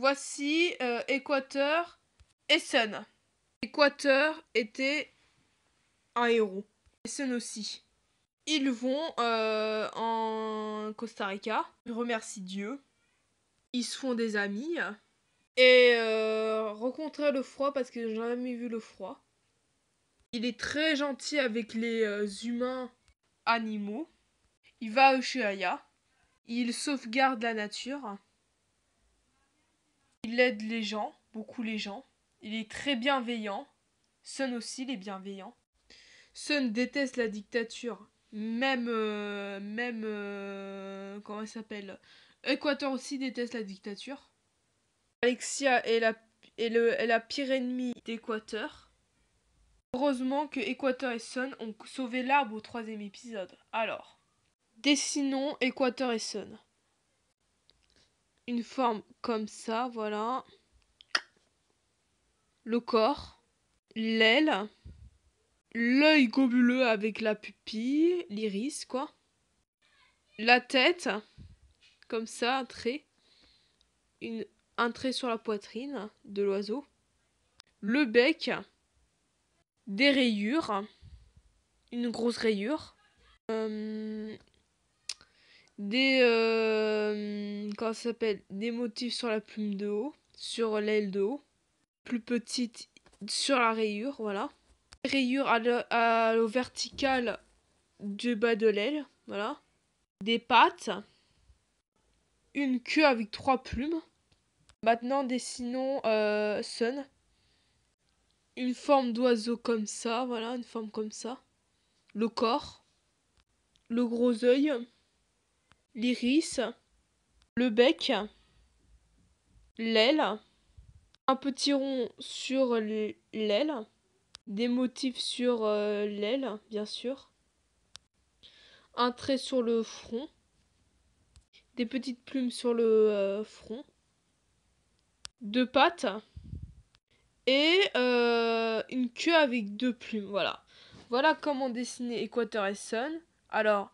Voici euh, Équateur et Sun. Équateur était un héros. Et aussi. Ils vont euh, en Costa Rica. Ils remercient Dieu. Ils se font des amis. Et euh, rencontrent rencontrer le froid parce que j'ai jamais vu le froid. Il est très gentil avec les humains animaux. Il va à Ushuaia. Il sauvegarde la nature. Il aide les gens, beaucoup les gens. Il est très bienveillant. Sun aussi, il est bienveillant. Sun déteste la dictature. Même. Euh, même. Euh, comment elle s'appelle Équateur aussi déteste la dictature. Alexia est la, le, pire ennemie d'Équateur. Heureusement que Équateur et Sun ont sauvé l'arbre au troisième épisode. Alors, dessinons Équateur et Sun une forme comme ça, voilà. Le corps, l'aile, l'œil gobuleux avec la pupille, l'iris, quoi. La tête, comme ça, un trait. Une, un trait sur la poitrine de l'oiseau. Le bec, des rayures, une grosse rayure. Euh, des euh, s'appelle des motifs sur la plume de haut, sur l'aile de haut, plus petite sur la rayure, voilà. Rayure à l'eau verticale du bas de l'aile, voilà. Des pattes, une queue avec trois plumes. Maintenant dessinons euh, Sun. Une forme d'oiseau comme ça, voilà, une forme comme ça. Le corps, le gros œil, l'iris, le bec, l'aile, un petit rond sur l'aile, des motifs sur euh, l'aile, bien sûr, un trait sur le front, des petites plumes sur le euh, front, deux pattes et euh, une queue avec deux plumes. Voilà. Voilà comment dessiner Equator et Sun. Alors,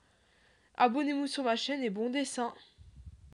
Abonnez-vous sur ma chaîne et bon dessin